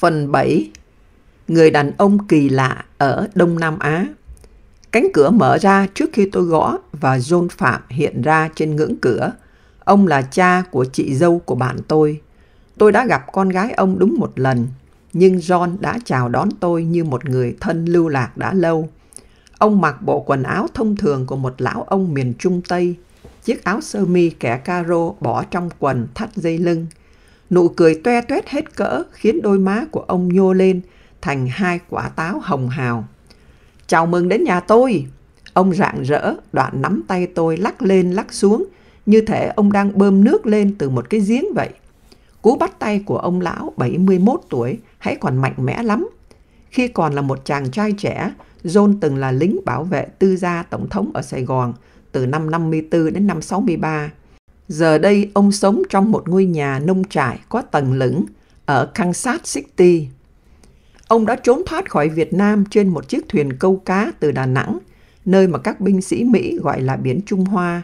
Phần 7 Người đàn ông kỳ lạ ở Đông Nam Á Cánh cửa mở ra trước khi tôi gõ và John Phạm hiện ra trên ngưỡng cửa. Ông là cha của chị dâu của bạn tôi. Tôi đã gặp con gái ông đúng một lần, nhưng John đã chào đón tôi như một người thân lưu lạc đã lâu. Ông mặc bộ quần áo thông thường của một lão ông miền Trung Tây, chiếc áo sơ mi kẻ caro bỏ trong quần thắt dây lưng – Nụ cười toe toét hết cỡ khiến đôi má của ông nhô lên thành hai quả táo hồng hào. Chào mừng đến nhà tôi! Ông rạng rỡ, đoạn nắm tay tôi lắc lên lắc xuống, như thể ông đang bơm nước lên từ một cái giếng vậy. Cú bắt tay của ông lão 71 tuổi hãy còn mạnh mẽ lắm. Khi còn là một chàng trai trẻ, John từng là lính bảo vệ tư gia tổng thống ở Sài Gòn từ năm 54 đến năm 63 Giờ đây ông sống trong một ngôi nhà nông trại có tầng lửng ở Kansas City. Ông đã trốn thoát khỏi Việt Nam trên một chiếc thuyền câu cá từ Đà Nẵng, nơi mà các binh sĩ Mỹ gọi là biển Trung Hoa,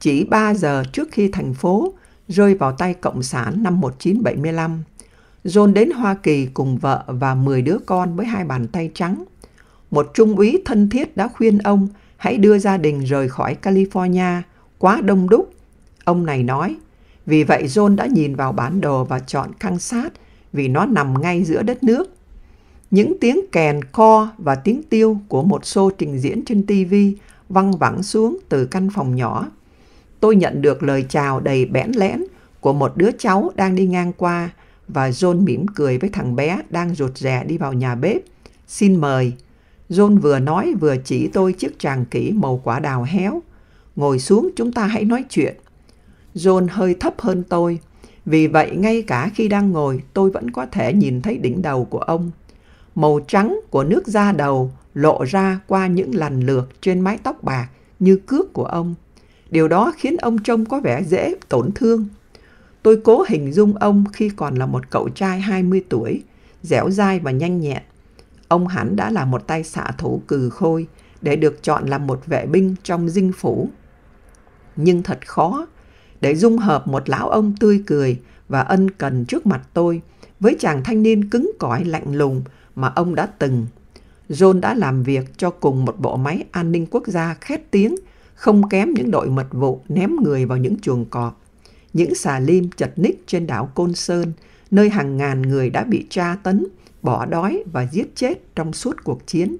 chỉ 3 giờ trước khi thành phố rơi vào tay Cộng sản năm 1975. John đến Hoa Kỳ cùng vợ và 10 đứa con với hai bàn tay trắng. Một trung úy thân thiết đã khuyên ông hãy đưa gia đình rời khỏi California, quá đông đúc Ông này nói, vì vậy John đã nhìn vào bản đồ và chọn sát vì nó nằm ngay giữa đất nước. Những tiếng kèn co và tiếng tiêu của một show trình diễn trên TV văng vẳng xuống từ căn phòng nhỏ. Tôi nhận được lời chào đầy bẽn lẽn của một đứa cháu đang đi ngang qua và John mỉm cười với thằng bé đang rụt rè đi vào nhà bếp. Xin mời. John vừa nói vừa chỉ tôi chiếc tràng kỹ màu quả đào héo. Ngồi xuống chúng ta hãy nói chuyện. John hơi thấp hơn tôi. Vì vậy, ngay cả khi đang ngồi, tôi vẫn có thể nhìn thấy đỉnh đầu của ông. Màu trắng của nước da đầu lộ ra qua những lằn lược trên mái tóc bạc như cước của ông. Điều đó khiến ông trông có vẻ dễ tổn thương. Tôi cố hình dung ông khi còn là một cậu trai 20 tuổi, dẻo dai và nhanh nhẹn. Ông hẳn đã là một tay xạ thủ cừ khôi để được chọn làm một vệ binh trong dinh phủ. Nhưng thật khó để dung hợp một lão ông tươi cười và ân cần trước mặt tôi với chàng thanh niên cứng cỏi lạnh lùng mà ông đã từng. John đã làm việc cho cùng một bộ máy an ninh quốc gia khét tiếng, không kém những đội mật vụ ném người vào những chuồng cọp, những xà lim chật ních trên đảo Côn Sơn, nơi hàng ngàn người đã bị tra tấn, bỏ đói và giết chết trong suốt cuộc chiến.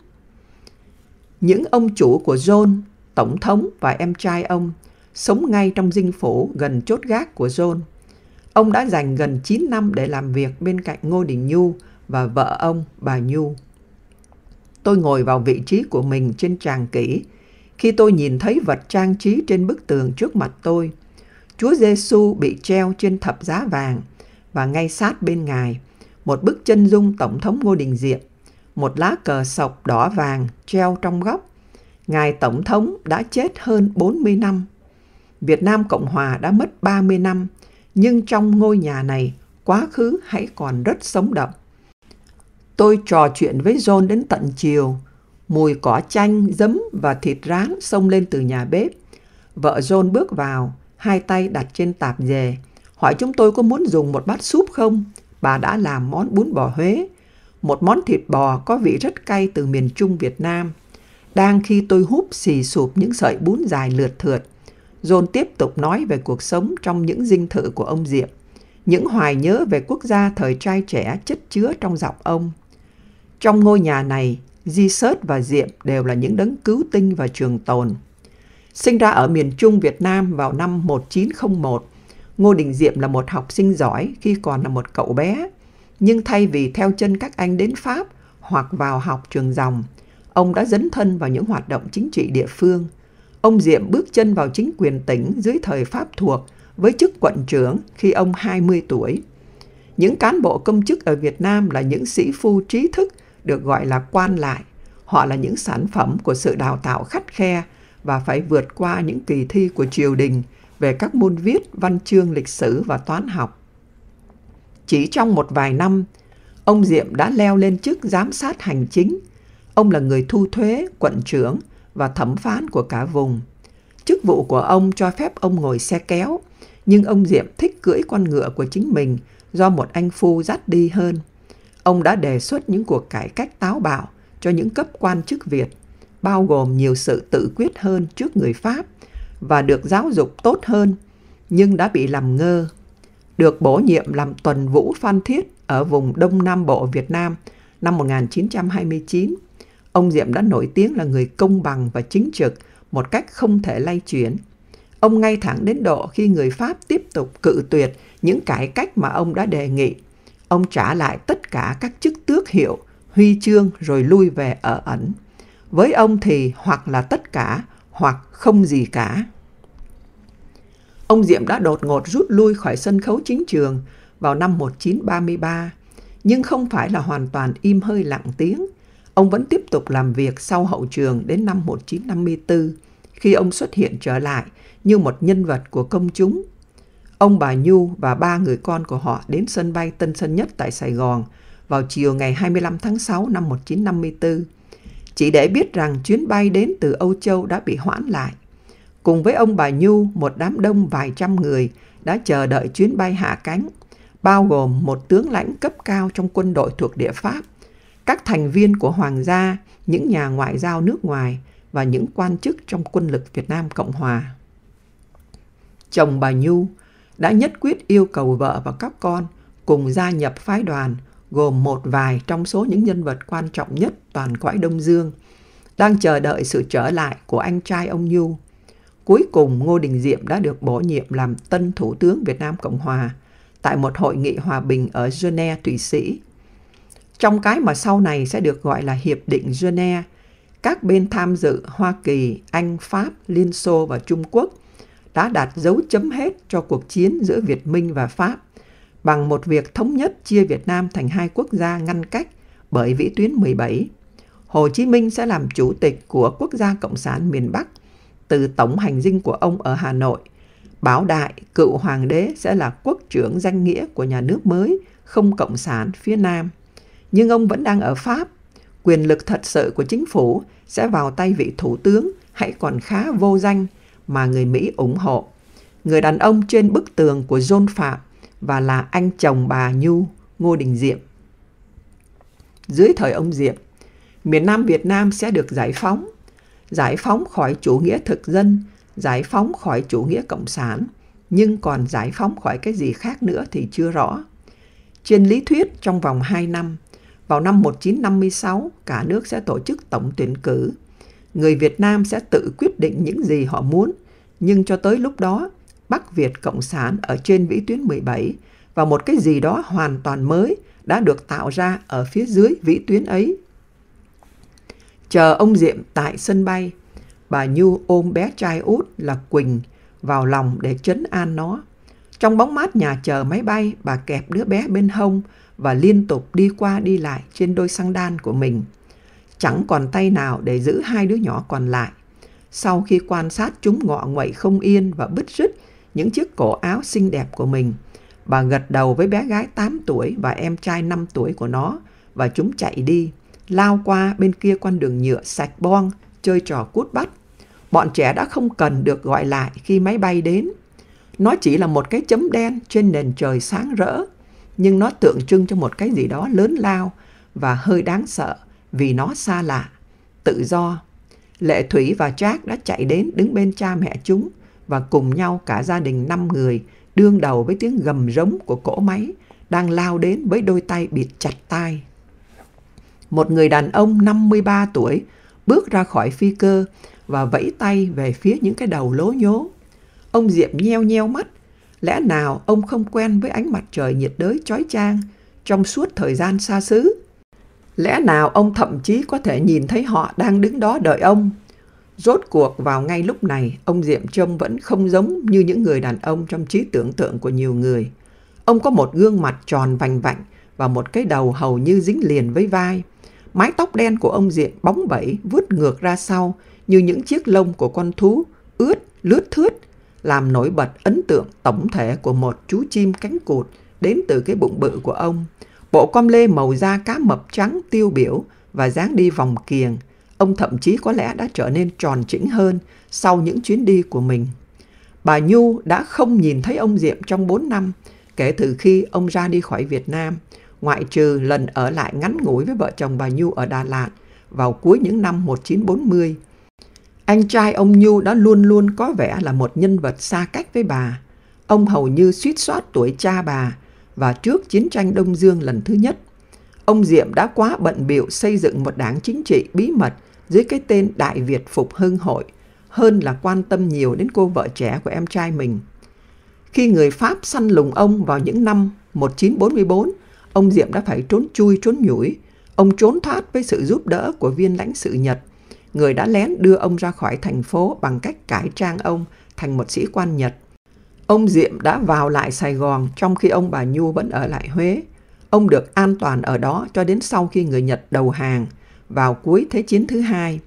Những ông chủ của John, tổng thống và em trai ông sống ngay trong dinh phủ gần chốt gác của John. Ông đã dành gần 9 năm để làm việc bên cạnh Ngô Đình Nhu và vợ ông, bà Nhu. Tôi ngồi vào vị trí của mình trên tràng kỹ khi tôi nhìn thấy vật trang trí trên bức tường trước mặt tôi. Chúa Giêsu bị treo trên thập giá vàng và ngay sát bên ngài, một bức chân dung Tổng thống Ngô Đình Diệm, một lá cờ sọc đỏ vàng treo trong góc. Ngài Tổng thống đã chết hơn 40 năm Việt Nam Cộng Hòa đã mất 30 năm, nhưng trong ngôi nhà này, quá khứ hãy còn rất sống động. Tôi trò chuyện với John đến tận chiều. Mùi cỏ chanh, giấm và thịt rán xông lên từ nhà bếp. Vợ John bước vào, hai tay đặt trên tạp dề. Hỏi chúng tôi có muốn dùng một bát súp không? Bà đã làm món bún bò Huế. Một món thịt bò có vị rất cay từ miền Trung Việt Nam. Đang khi tôi húp xì sụp những sợi bún dài lượt thượt, John tiếp tục nói về cuộc sống trong những dinh thự của ông Diệm, những hoài nhớ về quốc gia thời trai trẻ chất chứa trong giọng ông. Trong ngôi nhà này, Di Sớt và Diệm đều là những đấng cứu tinh và trường tồn. Sinh ra ở miền Trung Việt Nam vào năm 1901, Ngô Đình Diệm là một học sinh giỏi khi còn là một cậu bé. Nhưng thay vì theo chân các anh đến Pháp hoặc vào học trường dòng, ông đã dấn thân vào những hoạt động chính trị địa phương – Ông Diệm bước chân vào chính quyền tỉnh dưới thời Pháp thuộc với chức quận trưởng khi ông 20 tuổi. Những cán bộ công chức ở Việt Nam là những sĩ phu trí thức được gọi là quan lại. Họ là những sản phẩm của sự đào tạo khắt khe và phải vượt qua những kỳ thi của triều đình về các môn viết, văn chương, lịch sử và toán học. Chỉ trong một vài năm, ông Diệm đã leo lên chức giám sát hành chính. Ông là người thu thuế, quận trưởng và thẩm phán của cả vùng. Chức vụ của ông cho phép ông ngồi xe kéo, nhưng ông Diệm thích cưỡi con ngựa của chính mình do một anh phu dắt đi hơn. Ông đã đề xuất những cuộc cải cách táo bạo cho những cấp quan chức Việt, bao gồm nhiều sự tự quyết hơn trước người Pháp và được giáo dục tốt hơn, nhưng đã bị làm ngơ. Được bổ nhiệm làm tuần vũ Phan Thiết ở vùng Đông Nam Bộ Việt Nam năm 1929 Ông Diệm đã nổi tiếng là người công bằng và chính trực, một cách không thể lay chuyển. Ông ngay thẳng đến độ khi người Pháp tiếp tục cự tuyệt những cải cách mà ông đã đề nghị. Ông trả lại tất cả các chức tước hiệu, huy chương rồi lui về ở ẩn. Với ông thì hoặc là tất cả, hoặc không gì cả. Ông Diệm đã đột ngột rút lui khỏi sân khấu chính trường vào năm 1933, nhưng không phải là hoàn toàn im hơi lặng tiếng – Ông vẫn tiếp tục làm việc sau hậu trường đến năm 1954, khi ông xuất hiện trở lại như một nhân vật của công chúng. Ông bà Nhu và ba người con của họ đến sân bay Tân Sơn Nhất tại Sài Gòn vào chiều ngày 25 tháng 6 năm 1954, chỉ để biết rằng chuyến bay đến từ Âu Châu đã bị hoãn lại. Cùng với ông bà Nhu, một đám đông vài trăm người đã chờ đợi chuyến bay hạ cánh, bao gồm một tướng lãnh cấp cao trong quân đội thuộc địa Pháp – các thành viên của hoàng gia, những nhà ngoại giao nước ngoài và những quan chức trong quân lực Việt Nam Cộng Hòa. Chồng bà Nhu đã nhất quyết yêu cầu vợ và các con cùng gia nhập phái đoàn gồm một vài trong số những nhân vật quan trọng nhất toàn cõi Đông Dương, đang chờ đợi sự trở lại của anh trai ông Nhu. Cuối cùng Ngô Đình Diệm đã được bổ nhiệm làm tân Thủ tướng Việt Nam Cộng Hòa tại một hội nghị hòa bình ở Geneva, Thụy Sĩ trong cái mà sau này sẽ được gọi là Hiệp định Geneva, các bên tham dự Hoa Kỳ, Anh, Pháp, Liên Xô và Trung Quốc đã đặt dấu chấm hết cho cuộc chiến giữa Việt Minh và Pháp bằng một việc thống nhất chia Việt Nam thành hai quốc gia ngăn cách bởi vĩ tuyến 17. Hồ Chí Minh sẽ làm chủ tịch của quốc gia Cộng sản miền Bắc từ tổng hành dinh của ông ở Hà Nội. Bảo Đại, cựu hoàng đế sẽ là quốc trưởng danh nghĩa của nhà nước mới, không cộng sản phía Nam nhưng ông vẫn đang ở Pháp. Quyền lực thật sự của chính phủ sẽ vào tay vị thủ tướng hãy còn khá vô danh mà người Mỹ ủng hộ. Người đàn ông trên bức tường của John Phạm và là anh chồng bà Nhu, Ngô Đình Diệm. Dưới thời ông Diệm, miền Nam Việt Nam sẽ được giải phóng, giải phóng khỏi chủ nghĩa thực dân, giải phóng khỏi chủ nghĩa cộng sản, nhưng còn giải phóng khỏi cái gì khác nữa thì chưa rõ. Trên lý thuyết, trong vòng 2 năm, vào năm 1956, cả nước sẽ tổ chức tổng tuyển cử. Người Việt Nam sẽ tự quyết định những gì họ muốn, nhưng cho tới lúc đó, Bắc Việt Cộng sản ở trên vĩ tuyến 17 và một cái gì đó hoàn toàn mới đã được tạo ra ở phía dưới vĩ tuyến ấy. Chờ ông Diệm tại sân bay, bà Nhu ôm bé trai út là Quỳnh vào lòng để chấn an nó. Trong bóng mát nhà chờ máy bay, bà kẹp đứa bé bên hông và liên tục đi qua đi lại trên đôi xăng đan của mình. Chẳng còn tay nào để giữ hai đứa nhỏ còn lại. Sau khi quan sát chúng ngọ nguậy không yên và bứt rứt những chiếc cổ áo xinh đẹp của mình, bà gật đầu với bé gái 8 tuổi và em trai 5 tuổi của nó và chúng chạy đi, lao qua bên kia con đường nhựa sạch bon, chơi trò cút bắt. Bọn trẻ đã không cần được gọi lại khi máy bay đến. Nó chỉ là một cái chấm đen trên nền trời sáng rỡ nhưng nó tượng trưng cho một cái gì đó lớn lao và hơi đáng sợ vì nó xa lạ, tự do. Lệ Thủy và Jack đã chạy đến đứng bên cha mẹ chúng và cùng nhau cả gia đình năm người đương đầu với tiếng gầm rống của cỗ máy đang lao đến với đôi tay bịt chặt tai. Một người đàn ông 53 tuổi bước ra khỏi phi cơ và vẫy tay về phía những cái đầu lố nhố. Ông Diệm nheo nheo mắt Lẽ nào ông không quen với ánh mặt trời nhiệt đới chói chang trong suốt thời gian xa xứ? Lẽ nào ông thậm chí có thể nhìn thấy họ đang đứng đó đợi ông? Rốt cuộc vào ngay lúc này, ông Diệm trông vẫn không giống như những người đàn ông trong trí tưởng tượng của nhiều người. Ông có một gương mặt tròn vành vạnh và một cái đầu hầu như dính liền với vai. Mái tóc đen của ông Diệm bóng bẩy vứt ngược ra sau như những chiếc lông của con thú, ướt, lướt thướt làm nổi bật ấn tượng tổng thể của một chú chim cánh cụt đến từ cái bụng bự của ông. Bộ com lê màu da cá mập trắng tiêu biểu và dáng đi vòng kiềng, ông thậm chí có lẽ đã trở nên tròn chỉnh hơn sau những chuyến đi của mình. Bà Nhu đã không nhìn thấy ông Diệm trong 4 năm kể từ khi ông ra đi khỏi Việt Nam, ngoại trừ lần ở lại ngắn ngủi với vợ chồng bà Nhu ở Đà Lạt vào cuối những năm 1940 anh trai ông Nhu đó luôn luôn có vẻ là một nhân vật xa cách với bà. Ông hầu như suýt soát tuổi cha bà và trước chiến tranh Đông Dương lần thứ nhất. Ông Diệm đã quá bận biểu xây dựng một đảng chính trị bí mật dưới cái tên Đại Việt Phục Hưng Hội hơn là quan tâm nhiều đến cô vợ trẻ của em trai mình. Khi người Pháp săn lùng ông vào những năm 1944, ông Diệm đã phải trốn chui trốn nhủi. Ông trốn thoát với sự giúp đỡ của viên lãnh sự Nhật người đã lén đưa ông ra khỏi thành phố bằng cách cải trang ông thành một sĩ quan Nhật. Ông Diệm đã vào lại Sài Gòn trong khi ông bà Nhu vẫn ở lại Huế. Ông được an toàn ở đó cho đến sau khi người Nhật đầu hàng vào cuối Thế chiến thứ hai.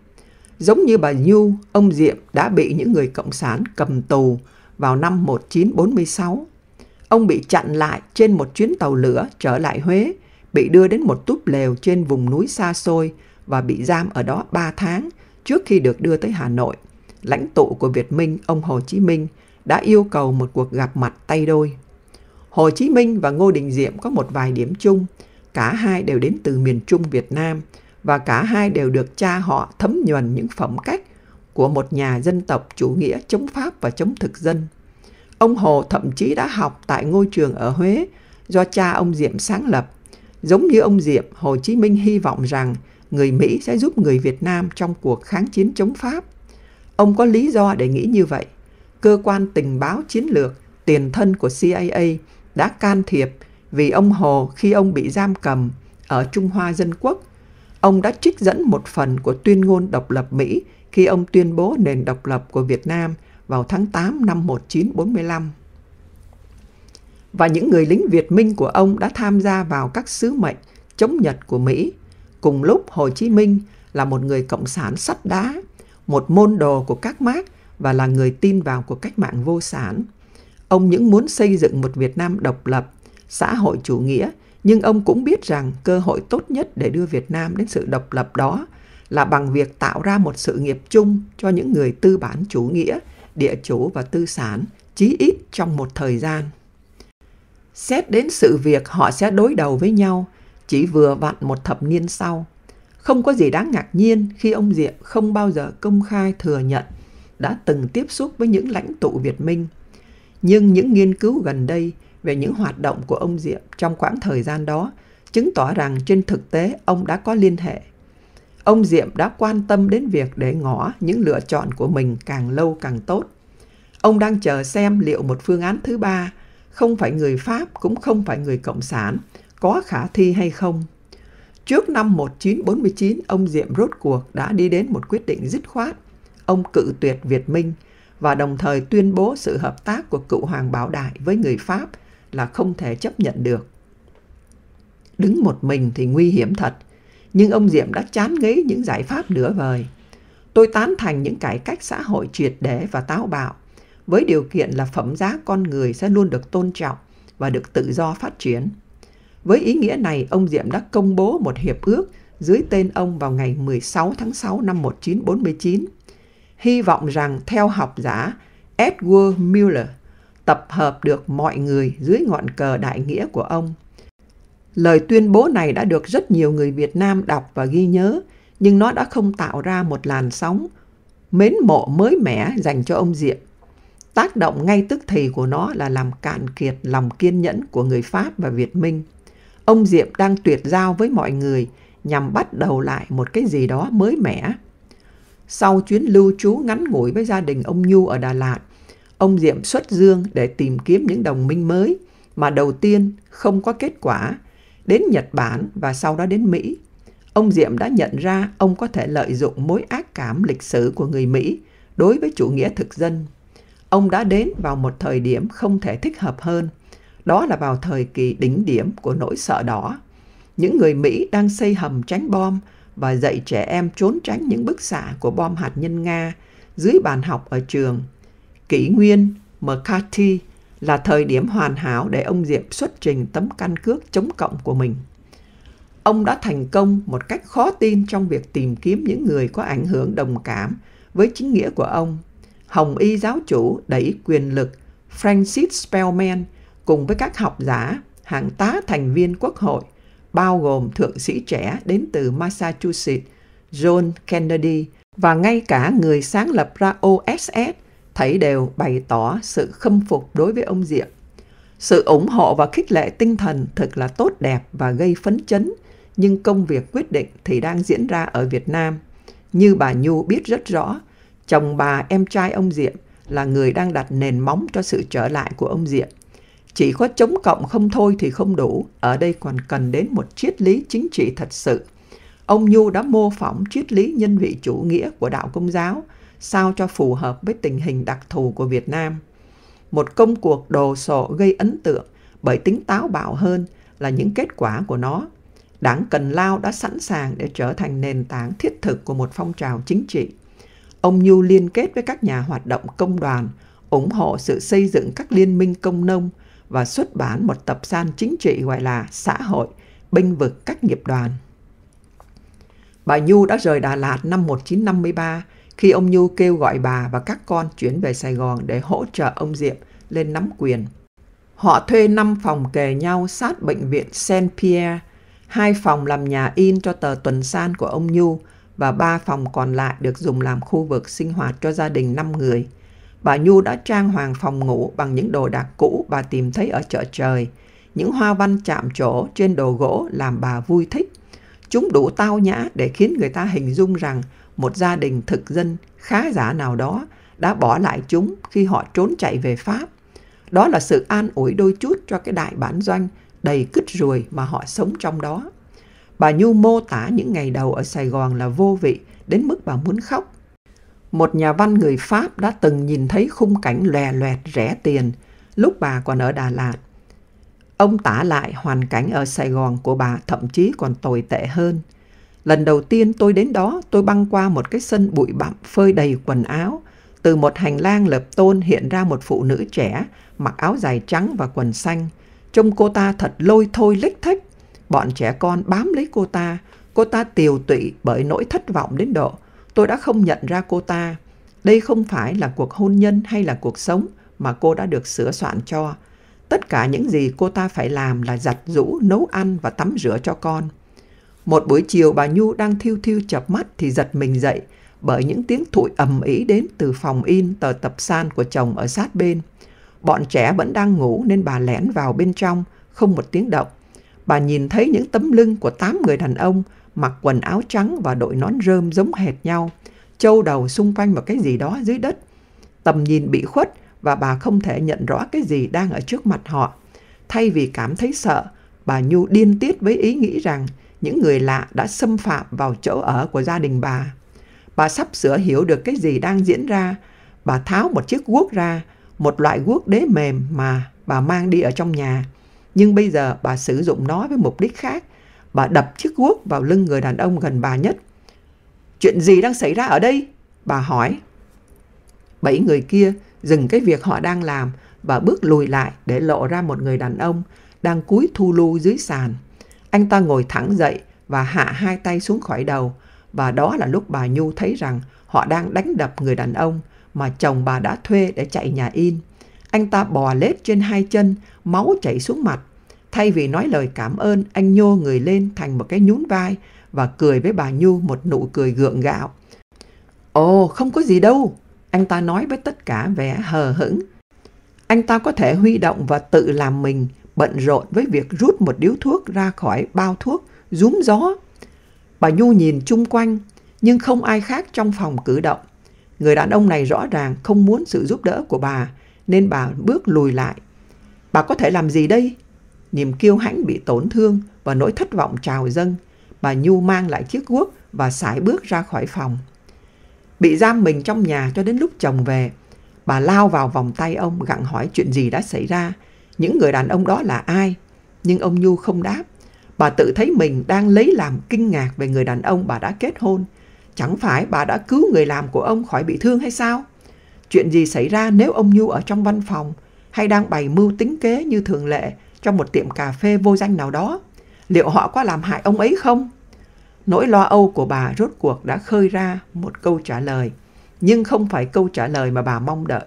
Giống như bà Nhu, ông Diệm đã bị những người Cộng sản cầm tù vào năm 1946. Ông bị chặn lại trên một chuyến tàu lửa trở lại Huế, bị đưa đến một túp lều trên vùng núi xa xôi và bị giam ở đó 3 tháng trước khi được đưa tới Hà Nội. Lãnh tụ của Việt Minh, ông Hồ Chí Minh, đã yêu cầu một cuộc gặp mặt tay đôi. Hồ Chí Minh và Ngô Đình Diệm có một vài điểm chung. Cả hai đều đến từ miền Trung Việt Nam và cả hai đều được cha họ thấm nhuần những phẩm cách của một nhà dân tộc chủ nghĩa chống Pháp và chống thực dân. Ông Hồ thậm chí đã học tại ngôi trường ở Huế do cha ông Diệm sáng lập. Giống như ông Diệm, Hồ Chí Minh hy vọng rằng – người Mỹ sẽ giúp người Việt Nam trong cuộc kháng chiến chống Pháp. Ông có lý do để nghĩ như vậy. Cơ quan tình báo chiến lược tiền thân của CIA đã can thiệp vì ông Hồ khi ông bị giam cầm ở Trung Hoa Dân Quốc. Ông đã trích dẫn một phần của tuyên ngôn độc lập Mỹ khi ông tuyên bố nền độc lập của Việt Nam vào tháng 8 năm 1945. Và những người lính Việt Minh của ông đã tham gia vào các sứ mệnh chống Nhật của Mỹ Cùng lúc Hồ Chí Minh là một người cộng sản sắt đá, một môn đồ của các Mác và là người tin vào của cách mạng vô sản. Ông những muốn xây dựng một Việt Nam độc lập, xã hội chủ nghĩa, nhưng ông cũng biết rằng cơ hội tốt nhất để đưa Việt Nam đến sự độc lập đó là bằng việc tạo ra một sự nghiệp chung cho những người tư bản chủ nghĩa, địa chủ và tư sản, chí ít trong một thời gian. Xét đến sự việc họ sẽ đối đầu với nhau chỉ vừa vặn một thập niên sau. Không có gì đáng ngạc nhiên khi ông Diệm không bao giờ công khai thừa nhận đã từng tiếp xúc với những lãnh tụ Việt Minh. Nhưng những nghiên cứu gần đây về những hoạt động của ông Diệm trong quãng thời gian đó chứng tỏ rằng trên thực tế ông đã có liên hệ. Ông Diệm đã quan tâm đến việc để ngỏ những lựa chọn của mình càng lâu càng tốt. Ông đang chờ xem liệu một phương án thứ ba không phải người Pháp cũng không phải người Cộng sản có khả thi hay không. Trước năm 1949, ông Diệm rốt cuộc đã đi đến một quyết định dứt khoát. Ông cự tuyệt Việt Minh và đồng thời tuyên bố sự hợp tác của cựu hoàng Bảo Đại với người Pháp là không thể chấp nhận được. Đứng một mình thì nguy hiểm thật, nhưng ông Diệm đã chán ngấy những giải pháp nửa vời. Tôi tán thành những cải cách xã hội triệt để và táo bạo, với điều kiện là phẩm giá con người sẽ luôn được tôn trọng và được tự do phát triển. Với ý nghĩa này, ông Diệm đã công bố một hiệp ước dưới tên ông vào ngày 16 tháng 6 năm 1949. Hy vọng rằng theo học giả Edward Mueller tập hợp được mọi người dưới ngọn cờ đại nghĩa của ông. Lời tuyên bố này đã được rất nhiều người Việt Nam đọc và ghi nhớ, nhưng nó đã không tạo ra một làn sóng mến mộ mới mẻ dành cho ông Diệm. Tác động ngay tức thì của nó là làm cạn kiệt lòng kiên nhẫn của người Pháp và Việt Minh ông Diệm đang tuyệt giao với mọi người nhằm bắt đầu lại một cái gì đó mới mẻ. Sau chuyến lưu trú ngắn ngủi với gia đình ông Nhu ở Đà Lạt, ông Diệm xuất dương để tìm kiếm những đồng minh mới mà đầu tiên không có kết quả, đến Nhật Bản và sau đó đến Mỹ. Ông Diệm đã nhận ra ông có thể lợi dụng mối ác cảm lịch sử của người Mỹ đối với chủ nghĩa thực dân. Ông đã đến vào một thời điểm không thể thích hợp hơn – đó là vào thời kỳ đỉnh điểm của nỗi sợ đỏ. Những người Mỹ đang xây hầm tránh bom và dạy trẻ em trốn tránh những bức xạ của bom hạt nhân Nga dưới bàn học ở trường. Kỷ nguyên McCarthy là thời điểm hoàn hảo để ông Diệm xuất trình tấm căn cước chống cộng của mình. Ông đã thành công một cách khó tin trong việc tìm kiếm những người có ảnh hưởng đồng cảm với chính nghĩa của ông. Hồng y giáo chủ đẩy quyền lực Francis Spellman – cùng với các học giả, hàng tá thành viên quốc hội, bao gồm thượng sĩ trẻ đến từ Massachusetts, John Kennedy và ngay cả người sáng lập ra OSS thấy đều bày tỏ sự khâm phục đối với ông Diệm. Sự ủng hộ và khích lệ tinh thần thật là tốt đẹp và gây phấn chấn, nhưng công việc quyết định thì đang diễn ra ở Việt Nam. Như bà Nhu biết rất rõ, chồng bà em trai ông Diệm là người đang đặt nền móng cho sự trở lại của ông Diệm. Chỉ có chống cộng không thôi thì không đủ, ở đây còn cần đến một triết lý chính trị thật sự. Ông Nhu đã mô phỏng triết lý nhân vị chủ nghĩa của đạo công giáo, sao cho phù hợp với tình hình đặc thù của Việt Nam. Một công cuộc đồ sộ gây ấn tượng bởi tính táo bạo hơn là những kết quả của nó. Đảng Cần Lao đã sẵn sàng để trở thành nền tảng thiết thực của một phong trào chính trị. Ông Nhu liên kết với các nhà hoạt động công đoàn, ủng hộ sự xây dựng các liên minh công nông, và xuất bản một tập san chính trị gọi là Xã hội, binh vực các nghiệp đoàn. Bà Nhu đã rời Đà Lạt năm 1953 khi ông Nhu kêu gọi bà và các con chuyển về Sài Gòn để hỗ trợ ông Diệm lên nắm quyền. Họ thuê 5 phòng kề nhau sát bệnh viện Saint-Pierre, hai phòng làm nhà in cho tờ tuần san của ông Nhu và ba phòng còn lại được dùng làm khu vực sinh hoạt cho gia đình 5 người – bà Nhu đã trang hoàng phòng ngủ bằng những đồ đạc cũ bà tìm thấy ở chợ trời. Những hoa văn chạm trổ trên đồ gỗ làm bà vui thích. Chúng đủ tao nhã để khiến người ta hình dung rằng một gia đình thực dân khá giả nào đó đã bỏ lại chúng khi họ trốn chạy về Pháp. Đó là sự an ủi đôi chút cho cái đại bản doanh đầy cứt ruồi mà họ sống trong đó. Bà Nhu mô tả những ngày đầu ở Sài Gòn là vô vị đến mức bà muốn khóc một nhà văn người Pháp đã từng nhìn thấy khung cảnh lòe loẹt rẻ tiền lúc bà còn ở Đà Lạt. Ông tả lại hoàn cảnh ở Sài Gòn của bà thậm chí còn tồi tệ hơn. Lần đầu tiên tôi đến đó, tôi băng qua một cái sân bụi bặm phơi đầy quần áo. Từ một hành lang lợp tôn hiện ra một phụ nữ trẻ, mặc áo dài trắng và quần xanh. Trông cô ta thật lôi thôi lích thích. Bọn trẻ con bám lấy cô ta, cô ta tiều tụy bởi nỗi thất vọng đến độ Tôi đã không nhận ra cô ta. Đây không phải là cuộc hôn nhân hay là cuộc sống mà cô đã được sửa soạn cho. Tất cả những gì cô ta phải làm là giặt rũ, nấu ăn và tắm rửa cho con. Một buổi chiều bà Nhu đang thiêu thiêu chập mắt thì giật mình dậy bởi những tiếng thụi ầm ĩ đến từ phòng in tờ tập san của chồng ở sát bên. Bọn trẻ vẫn đang ngủ nên bà lẻn vào bên trong, không một tiếng động bà nhìn thấy những tấm lưng của tám người đàn ông mặc quần áo trắng và đội nón rơm giống hệt nhau, châu đầu xung quanh một cái gì đó dưới đất. Tầm nhìn bị khuất và bà không thể nhận rõ cái gì đang ở trước mặt họ. Thay vì cảm thấy sợ, bà Nhu điên tiết với ý nghĩ rằng những người lạ đã xâm phạm vào chỗ ở của gia đình bà. Bà sắp sửa hiểu được cái gì đang diễn ra. Bà tháo một chiếc guốc ra, một loại guốc đế mềm mà bà mang đi ở trong nhà nhưng bây giờ bà sử dụng nó với mục đích khác. Bà đập chiếc guốc vào lưng người đàn ông gần bà nhất. Chuyện gì đang xảy ra ở đây? Bà hỏi. Bảy người kia dừng cái việc họ đang làm và bước lùi lại để lộ ra một người đàn ông đang cúi thu lu dưới sàn. Anh ta ngồi thẳng dậy và hạ hai tay xuống khỏi đầu và đó là lúc bà Nhu thấy rằng họ đang đánh đập người đàn ông mà chồng bà đã thuê để chạy nhà in. Anh ta bò lết trên hai chân, máu chảy xuống mặt. Thay vì nói lời cảm ơn, anh nhô người lên thành một cái nhún vai và cười với bà Nhu một nụ cười gượng gạo. Ồ, không có gì đâu, anh ta nói với tất cả vẻ hờ hững. Anh ta có thể huy động và tự làm mình bận rộn với việc rút một điếu thuốc ra khỏi bao thuốc, rúm gió. Bà Nhu nhìn chung quanh, nhưng không ai khác trong phòng cử động. Người đàn ông này rõ ràng không muốn sự giúp đỡ của bà, nên bà bước lùi lại. Bà có thể làm gì đây? Niềm kiêu hãnh bị tổn thương và nỗi thất vọng trào dâng. Bà Nhu mang lại chiếc guốc và sải bước ra khỏi phòng. Bị giam mình trong nhà cho đến lúc chồng về, bà lao vào vòng tay ông gặng hỏi chuyện gì đã xảy ra, những người đàn ông đó là ai. Nhưng ông Nhu không đáp. Bà tự thấy mình đang lấy làm kinh ngạc về người đàn ông bà đã kết hôn. Chẳng phải bà đã cứu người làm của ông khỏi bị thương hay sao? chuyện gì xảy ra nếu ông Nhu ở trong văn phòng hay đang bày mưu tính kế như thường lệ trong một tiệm cà phê vô danh nào đó? Liệu họ có làm hại ông ấy không? Nỗi lo âu của bà rốt cuộc đã khơi ra một câu trả lời, nhưng không phải câu trả lời mà bà mong đợi.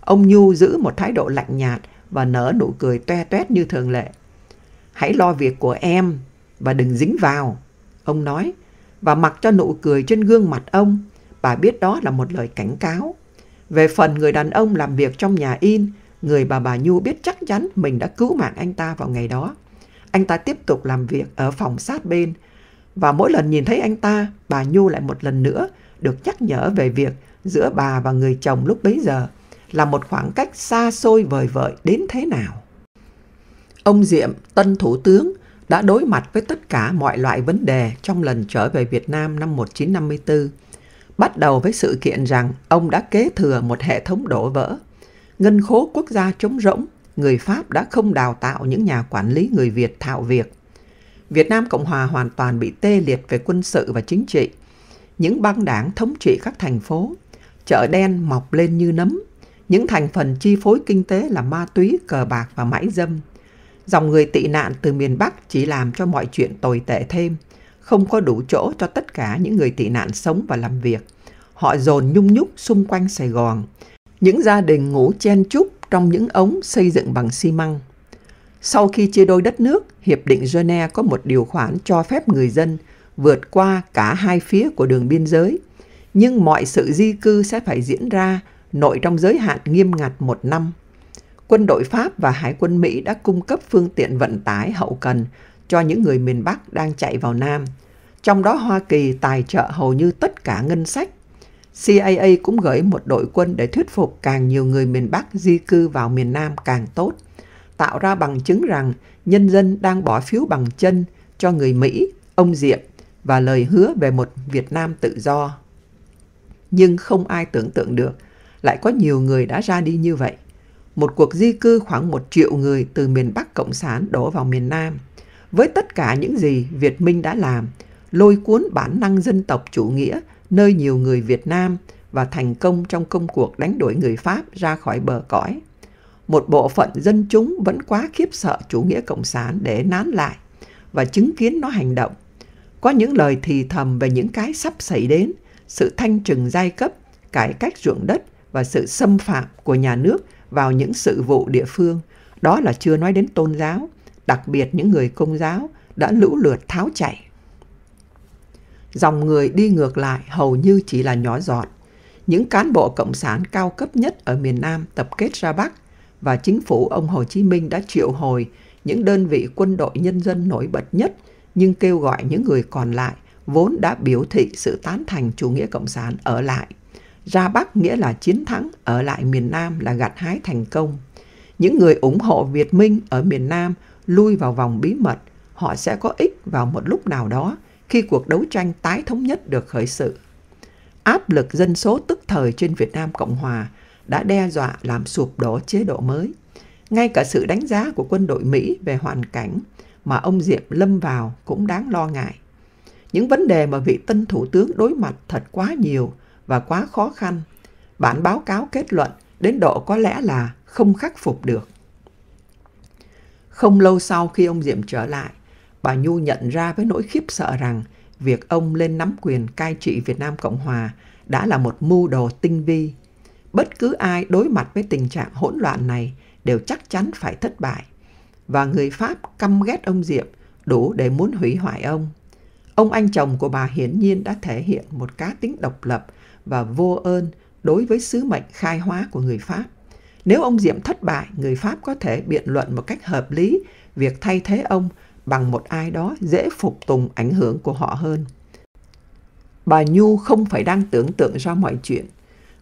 Ông Nhu giữ một thái độ lạnh nhạt và nở nụ cười toe toét như thường lệ. Hãy lo việc của em và đừng dính vào, ông nói, và mặc cho nụ cười trên gương mặt ông, bà biết đó là một lời cảnh cáo về phần người đàn ông làm việc trong nhà in, người bà bà Nhu biết chắc chắn mình đã cứu mạng anh ta vào ngày đó. Anh ta tiếp tục làm việc ở phòng sát bên, và mỗi lần nhìn thấy anh ta, bà Nhu lại một lần nữa được nhắc nhở về việc giữa bà và người chồng lúc bấy giờ là một khoảng cách xa xôi vời vợi đến thế nào. Ông Diệm, tân thủ tướng, đã đối mặt với tất cả mọi loại vấn đề trong lần trở về Việt Nam năm 1954 bắt đầu với sự kiện rằng ông đã kế thừa một hệ thống đổ vỡ. Ngân khố quốc gia trống rỗng, người Pháp đã không đào tạo những nhà quản lý người Việt thạo việc. Việt Nam Cộng Hòa hoàn toàn bị tê liệt về quân sự và chính trị. Những băng đảng thống trị các thành phố, chợ đen mọc lên như nấm. Những thành phần chi phối kinh tế là ma túy, cờ bạc và mãi dâm. Dòng người tị nạn từ miền Bắc chỉ làm cho mọi chuyện tồi tệ thêm – không có đủ chỗ cho tất cả những người tị nạn sống và làm việc. Họ dồn nhung nhúc xung quanh Sài Gòn. Những gia đình ngủ chen chúc trong những ống xây dựng bằng xi măng. Sau khi chia đôi đất nước, Hiệp định Geneva có một điều khoản cho phép người dân vượt qua cả hai phía của đường biên giới. Nhưng mọi sự di cư sẽ phải diễn ra nội trong giới hạn nghiêm ngặt một năm. Quân đội Pháp và Hải quân Mỹ đã cung cấp phương tiện vận tải hậu cần cho những người miền Bắc đang chạy vào Nam. Trong đó Hoa Kỳ tài trợ hầu như tất cả ngân sách. CIA cũng gửi một đội quân để thuyết phục càng nhiều người miền Bắc di cư vào miền Nam càng tốt, tạo ra bằng chứng rằng nhân dân đang bỏ phiếu bằng chân cho người Mỹ, ông Diệm và lời hứa về một Việt Nam tự do. Nhưng không ai tưởng tượng được, lại có nhiều người đã ra đi như vậy. Một cuộc di cư khoảng một triệu người từ miền Bắc Cộng sản đổ vào miền Nam – với tất cả những gì Việt Minh đã làm, lôi cuốn bản năng dân tộc chủ nghĩa nơi nhiều người Việt Nam và thành công trong công cuộc đánh đuổi người Pháp ra khỏi bờ cõi. Một bộ phận dân chúng vẫn quá khiếp sợ chủ nghĩa cộng sản để nán lại và chứng kiến nó hành động. Có những lời thì thầm về những cái sắp xảy đến, sự thanh trừng giai cấp, cải cách ruộng đất và sự xâm phạm của nhà nước vào những sự vụ địa phương. Đó là chưa nói đến tôn giáo, đặc biệt những người công giáo, đã lũ lượt tháo chạy. Dòng người đi ngược lại hầu như chỉ là nhỏ giọt. Những cán bộ cộng sản cao cấp nhất ở miền Nam tập kết ra Bắc và chính phủ ông Hồ Chí Minh đã triệu hồi những đơn vị quân đội nhân dân nổi bật nhất nhưng kêu gọi những người còn lại vốn đã biểu thị sự tán thành chủ nghĩa cộng sản ở lại. Ra Bắc nghĩa là chiến thắng, ở lại miền Nam là gặt hái thành công. Những người ủng hộ Việt Minh ở miền Nam lui vào vòng bí mật, họ sẽ có ích vào một lúc nào đó khi cuộc đấu tranh tái thống nhất được khởi sự. Áp lực dân số tức thời trên Việt Nam Cộng Hòa đã đe dọa làm sụp đổ chế độ mới. Ngay cả sự đánh giá của quân đội Mỹ về hoàn cảnh mà ông Diệm lâm vào cũng đáng lo ngại. Những vấn đề mà vị tân thủ tướng đối mặt thật quá nhiều và quá khó khăn. Bản báo cáo kết luận đến độ có lẽ là không khắc phục được. Không lâu sau khi ông Diệm trở lại, bà Nhu nhận ra với nỗi khiếp sợ rằng việc ông lên nắm quyền cai trị Việt Nam Cộng Hòa đã là một mưu đồ tinh vi. Bất cứ ai đối mặt với tình trạng hỗn loạn này đều chắc chắn phải thất bại. Và người Pháp căm ghét ông Diệm đủ để muốn hủy hoại ông. Ông anh chồng của bà hiển nhiên đã thể hiện một cá tính độc lập và vô ơn đối với sứ mệnh khai hóa của người Pháp. Nếu ông Diệm thất bại, người Pháp có thể biện luận một cách hợp lý việc thay thế ông bằng một ai đó dễ phục tùng ảnh hưởng của họ hơn. Bà Nhu không phải đang tưởng tượng ra mọi chuyện.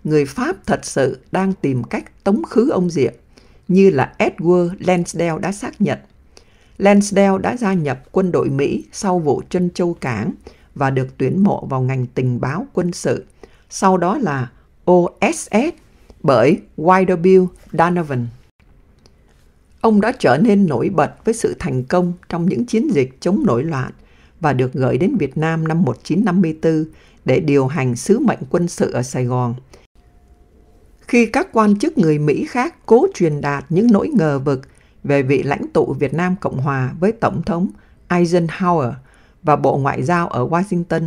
Người Pháp thật sự đang tìm cách tống khứ ông Diệm, như là Edward Lansdale đã xác nhận. Lansdale đã gia nhập quân đội Mỹ sau vụ Trân Châu Cảng và được tuyển mộ vào ngành tình báo quân sự, sau đó là OSS bởi YW Donovan. Ông đã trở nên nổi bật với sự thành công trong những chiến dịch chống nổi loạn và được gửi đến Việt Nam năm 1954 để điều hành sứ mệnh quân sự ở Sài Gòn. Khi các quan chức người Mỹ khác cố truyền đạt những nỗi ngờ vực về vị lãnh tụ Việt Nam Cộng Hòa với Tổng thống Eisenhower và Bộ Ngoại giao ở Washington,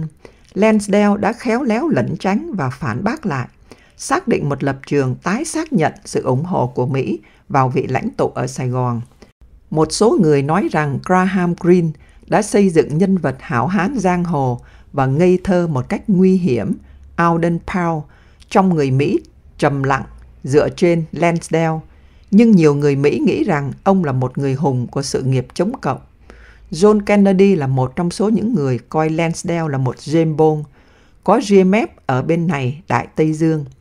Lansdale đã khéo léo lẩn tránh và phản bác lại – xác định một lập trường tái xác nhận sự ủng hộ của Mỹ vào vị lãnh tụ ở Sài Gòn. Một số người nói rằng Graham Greene đã xây dựng nhân vật hảo hán giang hồ và ngây thơ một cách nguy hiểm Alden Powell trong người Mỹ trầm lặng dựa trên Lansdale, nhưng nhiều người Mỹ nghĩ rằng ông là một người hùng của sự nghiệp chống cộng. John Kennedy là một trong số những người coi Lansdale là một James Bond, có riêng mép ở bên này Đại Tây Dương –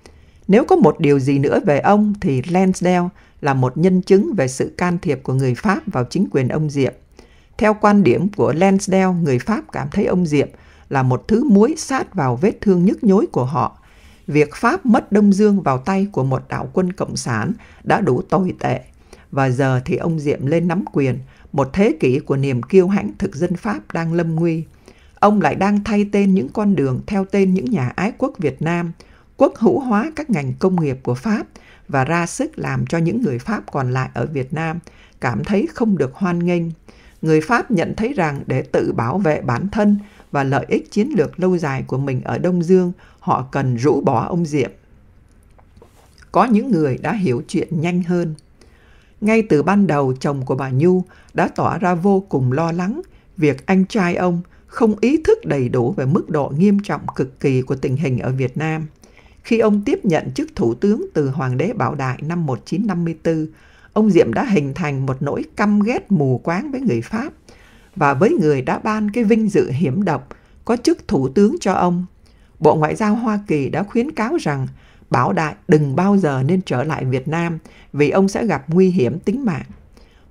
nếu có một điều gì nữa về ông thì Lansdale là một nhân chứng về sự can thiệp của người Pháp vào chính quyền ông Diệm. Theo quan điểm của Lansdale, người Pháp cảm thấy ông Diệm là một thứ muối sát vào vết thương nhức nhối của họ. Việc Pháp mất Đông Dương vào tay của một đảo quân cộng sản đã đủ tồi tệ. Và giờ thì ông Diệm lên nắm quyền, một thế kỷ của niềm kiêu hãnh thực dân Pháp đang lâm nguy. Ông lại đang thay tên những con đường theo tên những nhà ái quốc Việt Nam – quốc hữu hóa các ngành công nghiệp của Pháp và ra sức làm cho những người Pháp còn lại ở Việt Nam cảm thấy không được hoan nghênh. Người Pháp nhận thấy rằng để tự bảo vệ bản thân và lợi ích chiến lược lâu dài của mình ở Đông Dương, họ cần rũ bỏ ông Diệm. Có những người đã hiểu chuyện nhanh hơn. Ngay từ ban đầu, chồng của bà Nhu đã tỏ ra vô cùng lo lắng việc anh trai ông không ý thức đầy đủ về mức độ nghiêm trọng cực kỳ của tình hình ở Việt Nam – khi ông tiếp nhận chức thủ tướng từ Hoàng đế Bảo Đại năm 1954, ông Diệm đã hình thành một nỗi căm ghét mù quáng với người Pháp và với người đã ban cái vinh dự hiểm độc có chức thủ tướng cho ông. Bộ Ngoại giao Hoa Kỳ đã khuyến cáo rằng Bảo Đại đừng bao giờ nên trở lại Việt Nam vì ông sẽ gặp nguy hiểm tính mạng.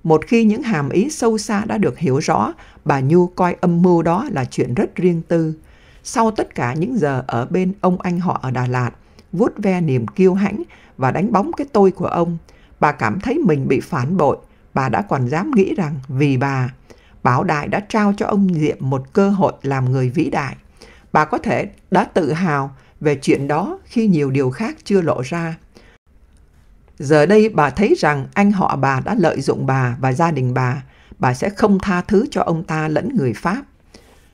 Một khi những hàm ý sâu xa đã được hiểu rõ, bà Nhu coi âm mưu đó là chuyện rất riêng tư – sau tất cả những giờ ở bên ông anh họ ở Đà Lạt, vuốt ve niềm kiêu hãnh và đánh bóng cái tôi của ông, bà cảm thấy mình bị phản bội, bà đã còn dám nghĩ rằng vì bà, Bảo Đại đã trao cho ông Diệm một cơ hội làm người vĩ đại. Bà có thể đã tự hào về chuyện đó khi nhiều điều khác chưa lộ ra. Giờ đây bà thấy rằng anh họ bà đã lợi dụng bà và gia đình bà, bà sẽ không tha thứ cho ông ta lẫn người Pháp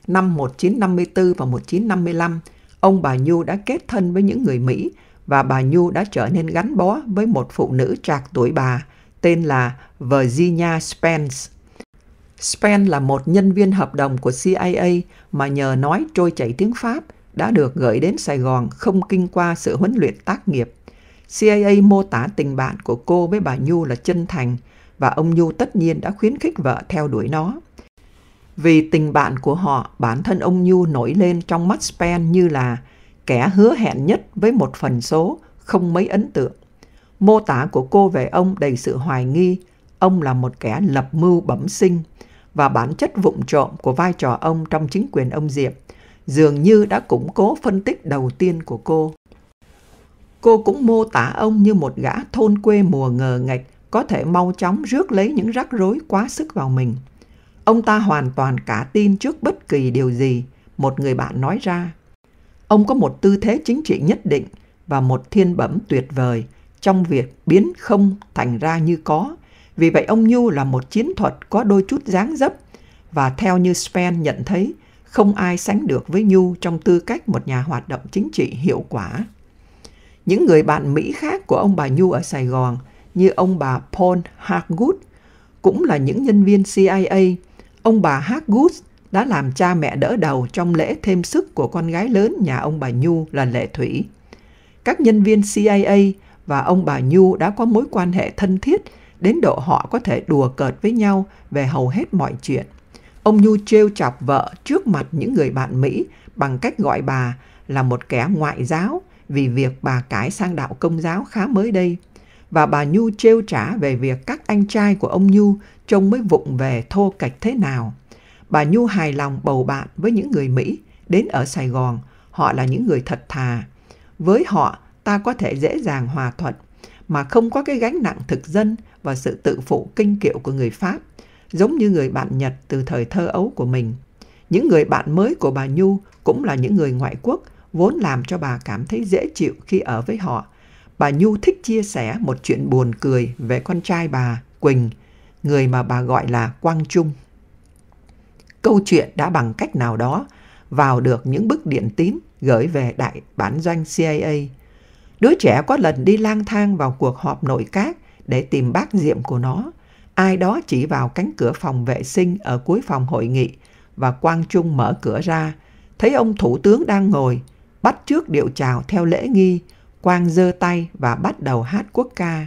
năm 1954 và 1955, ông bà Nhu đã kết thân với những người Mỹ và bà Nhu đã trở nên gắn bó với một phụ nữ trạc tuổi bà tên là Virginia Spence. Spence là một nhân viên hợp đồng của CIA mà nhờ nói trôi chảy tiếng Pháp đã được gửi đến Sài Gòn không kinh qua sự huấn luyện tác nghiệp. CIA mô tả tình bạn của cô với bà Nhu là chân thành và ông Nhu tất nhiên đã khuyến khích vợ theo đuổi nó. Vì tình bạn của họ, bản thân ông Nhu nổi lên trong mắt Spen như là kẻ hứa hẹn nhất với một phần số không mấy ấn tượng. Mô tả của cô về ông đầy sự hoài nghi, ông là một kẻ lập mưu bẩm sinh và bản chất vụng trộm của vai trò ông trong chính quyền ông Diệp dường như đã củng cố phân tích đầu tiên của cô. Cô cũng mô tả ông như một gã thôn quê mùa ngờ ngạch, có thể mau chóng rước lấy những rắc rối quá sức vào mình – Ông ta hoàn toàn cả tin trước bất kỳ điều gì một người bạn nói ra. Ông có một tư thế chính trị nhất định và một thiên bẩm tuyệt vời trong việc biến không thành ra như có. Vì vậy ông Nhu là một chiến thuật có đôi chút dáng dấp và theo như Spen nhận thấy, không ai sánh được với Nhu trong tư cách một nhà hoạt động chính trị hiệu quả. Những người bạn Mỹ khác của ông bà Nhu ở Sài Gòn như ông bà Paul Hartgood cũng là những nhân viên CIA Ông bà Hartgood đã làm cha mẹ đỡ đầu trong lễ thêm sức của con gái lớn nhà ông bà Nhu là Lệ Thủy. Các nhân viên CIA và ông bà Nhu đã có mối quan hệ thân thiết đến độ họ có thể đùa cợt với nhau về hầu hết mọi chuyện. Ông Nhu trêu chọc vợ trước mặt những người bạn Mỹ bằng cách gọi bà là một kẻ ngoại giáo vì việc bà cải sang đạo công giáo khá mới đây. Và bà Nhu trêu trả về việc các anh trai của ông Nhu trông mới vụng về thô kệch thế nào. Bà Nhu hài lòng bầu bạn với những người Mỹ đến ở Sài Gòn, họ là những người thật thà. Với họ, ta có thể dễ dàng hòa thuận, mà không có cái gánh nặng thực dân và sự tự phụ kinh kiệu của người Pháp, giống như người bạn Nhật từ thời thơ ấu của mình. Những người bạn mới của bà Nhu cũng là những người ngoại quốc, vốn làm cho bà cảm thấy dễ chịu khi ở với họ. Bà Nhu thích chia sẻ một chuyện buồn cười về con trai bà, Quỳnh, người mà bà gọi là Quang Trung. Câu chuyện đã bằng cách nào đó vào được những bức điện tín gửi về đại bản doanh CIA. Đứa trẻ có lần đi lang thang vào cuộc họp nội các để tìm bác diệm của nó. Ai đó chỉ vào cánh cửa phòng vệ sinh ở cuối phòng hội nghị và Quang Trung mở cửa ra, thấy ông thủ tướng đang ngồi, bắt trước điệu chào theo lễ nghi, Quang giơ tay và bắt đầu hát quốc ca.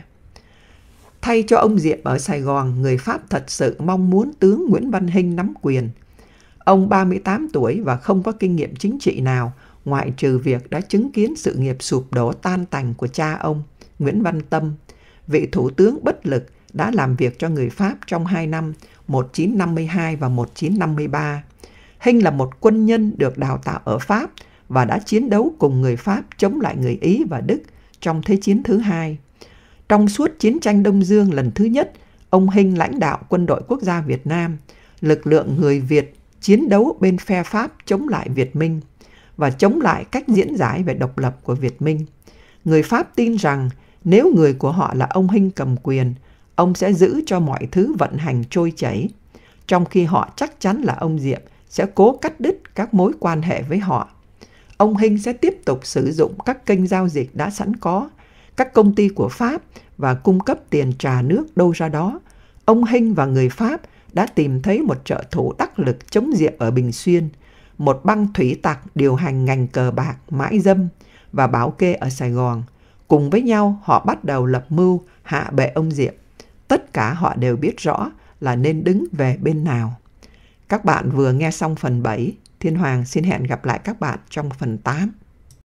Thay cho ông Diệm ở Sài Gòn, người Pháp thật sự mong muốn tướng Nguyễn Văn Hinh nắm quyền. Ông 38 tuổi và không có kinh nghiệm chính trị nào, ngoại trừ việc đã chứng kiến sự nghiệp sụp đổ tan tành của cha ông, Nguyễn Văn Tâm. Vị thủ tướng bất lực đã làm việc cho người Pháp trong 2 năm 1952 và 1953. Hinh là một quân nhân được đào tạo ở Pháp và đã chiến đấu cùng người Pháp chống lại người Ý và Đức trong Thế chiến thứ hai. Trong suốt chiến tranh Đông Dương lần thứ nhất, ông Hinh lãnh đạo quân đội quốc gia Việt Nam, lực lượng người Việt chiến đấu bên phe Pháp chống lại Việt Minh và chống lại cách diễn giải về độc lập của Việt Minh. Người Pháp tin rằng nếu người của họ là ông Hinh cầm quyền, ông sẽ giữ cho mọi thứ vận hành trôi chảy, trong khi họ chắc chắn là ông Diệm sẽ cố cắt đứt các mối quan hệ với họ. Ông Hinh sẽ tiếp tục sử dụng các kênh giao dịch đã sẵn có các công ty của Pháp và cung cấp tiền trà nước đâu ra đó, ông Hinh và người Pháp đã tìm thấy một trợ thủ đắc lực chống diệm ở Bình Xuyên, một băng thủy tặc điều hành ngành cờ bạc, mãi dâm và bảo kê ở Sài Gòn. Cùng với nhau, họ bắt đầu lập mưu hạ bệ ông Diệm. Tất cả họ đều biết rõ là nên đứng về bên nào. Các bạn vừa nghe xong phần 7. Thiên Hoàng xin hẹn gặp lại các bạn trong phần 8.